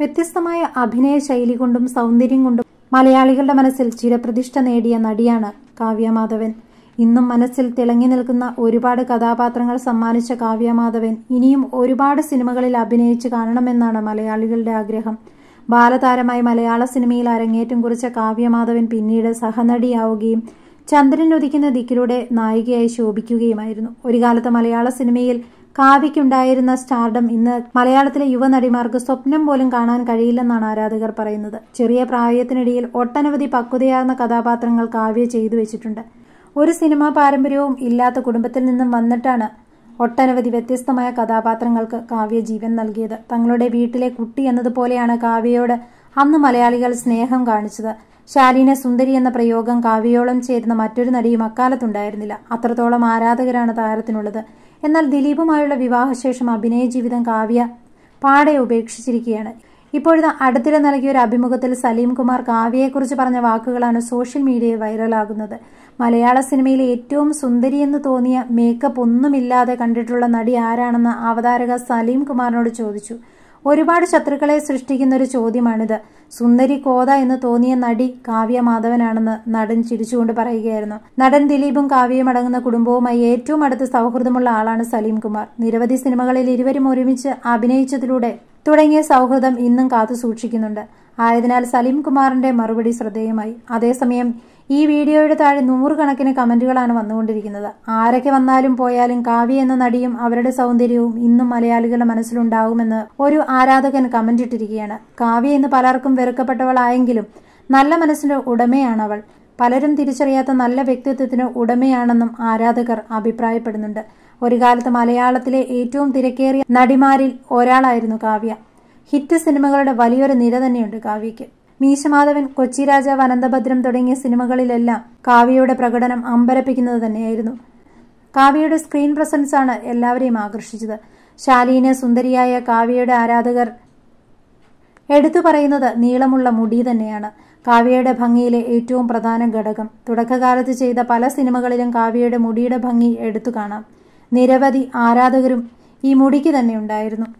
വ്യത്യസ്തമായ അഭിനയ ശൈലി കൊണ്ടും സൗന്ദര്യം കൊണ്ടും മലയാളികളുടെ മനസ്സിൽ ചിരപ്രതിഷ്ഠ നേടിയ നടിയാണ് കാവ്യമാധവൻ ഇന്നും മനസ്സിൽ തിളങ്ങി നിൽക്കുന്ന ഒരുപാട് കഥാപാത്രങ്ങൾ സമ്മാനിച്ച കാവ്യമാധവൻ ഇനിയും ഒരുപാട് സിനിമകളിൽ അഭിനയിച്ച് കാണണമെന്നാണ് മലയാളികളുടെ ആഗ്രഹം ബാലതാരമായി മലയാള സിനിമയിൽ അരങ്ങേറ്റം കുറിച്ച കാവ്യമാധവൻ പിന്നീട് സഹനടിയാവുകയും ചന്ദ്രൻ ഒതിക്കുന്ന ദിക്കിലൂടെ നായികയായി ശോഭിക്കുകയുമായിരുന്നു ഒരു കാലത്ത് മലയാള സിനിമയിൽ കാവ്യയ്ക്കുണ്ടായിരുന്ന സ്റ്റാർഡം ഇന്ന് മലയാളത്തിലെ യുവനടിമാർക്ക് സ്വപ്നം പോലും കാണാൻ കഴിയില്ലെന്നാണ് ആരാധകർ പറയുന്നത് ചെറിയ പ്രായത്തിനിടയിൽ ഒട്ടനവധി പക്വതയാർന്ന കഥാപാത്രങ്ങൾ കാവ്യ ചെയ്തു വെച്ചിട്ടുണ്ട് ഒരു സിനിമാ പാരമ്പര്യവും ഇല്ലാത്ത കുടുംബത്തിൽ നിന്നും വന്നിട്ടാണ് ഒട്ടനവധി വ്യത്യസ്തമായ കഥാപാത്രങ്ങൾക്ക് കാവ്യ ജീവൻ നൽകിയത് തങ്ങളുടെ വീട്ടിലെ കുട്ടി എന്നതുപോലെയാണ് കാവ്യയോട് അന്ന് മലയാളികൾ സ്നേഹം കാണിച്ചത് ശാലീന സുന്ദരി എന്ന പ്രയോഗം കാവ്യോളം ചേരുന്ന മറ്റൊരു നടിയും അക്കാലത്തുണ്ടായിരുന്നില്ല അത്രത്തോളം ആരാധകരാണ് താരത്തിനുള്ളത് എന്നാൽ ദിലീപുമായുള്ള വിവാഹശേഷം അഭിനയ ജീവിതം കാവ്യ പാടെ ഉപേക്ഷിച്ചിരിക്കുകയാണ് ഇപ്പോഴത്തെ അടുത്തിടെ നൽകിയ ഒരു അഭിമുഖത്തിൽ സലീം കുമാർ കാവ്യയെക്കുറിച്ച് പറഞ്ഞ വാക്കുകളാണ് സോഷ്യൽ മീഡിയയിൽ വൈറലാകുന്നത് മലയാള സിനിമയിലെ ഏറ്റവും സുന്ദരി എന്ന് തോന്നിയ മേക്കപ്പ് ഒന്നുമില്ലാതെ കണ്ടിട്ടുള്ള നടി ആരാണെന്ന് അവതാരക സലീം കുമാറിനോട് ചോദിച്ചു ഒരുപാട് ശത്രുക്കളെ സൃഷ്ടിക്കുന്ന ഒരു ചോദ്യമാണിത് സുന്ദരി കോത എന്ന് തോന്നിയ നടി കാവ്യ മാധവനാണെന്ന് നടൻ ചിരിച്ചുകൊണ്ട് പറയുകയായിരുന്നു നടൻ ദിലീപും കാവ്യയും അടങ്ങുന്ന കുടുംബവുമായി ഏറ്റവും അടുത്ത സൗഹൃദമുള്ള ആളാണ് സലീം കുമാർ നിരവധി സിനിമകളിൽ ഇരുവരും ഒരുമിച്ച് അഭിനയിച്ചതിലൂടെ തുടങ്ങിയ സൗഹൃദം ഇന്നും കാത്തു സൂക്ഷിക്കുന്നുണ്ട് ആയതിനാൽ സലീം കുമാറിന്റെ മറുപടി ശ്രദ്ധേയമായി അതേസമയം ഈ വീഡിയോയുടെ താഴെ നൂറുകണക്കിന് കമന്റുകളാണ് വന്നുകൊണ്ടിരിക്കുന്നത് ആരൊക്കെ വന്നാലും പോയാലും കാവ്യ എന്ന നടിയും അവരുടെ സൗന്ദര്യവും ഇന്നും മലയാളികളുടെ മനസ്സിലുണ്ടാകുമെന്ന് ഒരു ആരാധകൻ കമന്റ് ഇട്ടിരിക്കുകയാണ് കാവ്യ എന്ന് പലർക്കും വെറുക്കപ്പെട്ടവളായെങ്കിലും നല്ല മനസ്സിന്റെ ഉടമയാണ് അവൾ പലരും തിരിച്ചറിയാത്ത നല്ല വ്യക്തിത്വത്തിന് ഉടമയാണെന്നും ആരാധകർ അഭിപ്രായപ്പെടുന്നുണ്ട് ഒരു കാലത്ത് മലയാളത്തിലെ ഏറ്റവും തിരക്കേറിയ നടിമാരിൽ ഒരാളായിരുന്നു കാവ്യ ഹിറ്റ് സിനിമകളുടെ വലിയൊരു നിര തന്നെയുണ്ട് കാവ്യയ്ക്ക് മീശമാധവൻ കൊച്ചി രാജാവ് അനന്തഭദ്രം തുടങ്ങിയ സിനിമകളിലെല്ലാം കാവ്യയുടെ പ്രകടനം അമ്പരപ്പിക്കുന്നത് തന്നെയായിരുന്നു കാവ്യയുടെ സ്ക്രീൻ പ്രസൻസ് ആണ് എല്ലാവരെയും ആകർഷിച്ചത് ശാലീന സുന്ദരിയായ കാവ്യയുടെ ആരാധകർ എടുത്തു പറയുന്നത് നീളമുള്ള മുടി തന്നെയാണ് കാവ്യയുടെ ഭംഗിയിലെ ഏറ്റവും പ്രധാന ഘടകം തുടക്കകാലത്ത് ചെയ്ത പല സിനിമകളിലും കാവ്യയുടെ മുടിയുടെ ഭംഗി എടുത്തു കാണാം നിരവധി ആരാധകരും ഈ മുടിക്ക് തന്നെ ഉണ്ടായിരുന്നു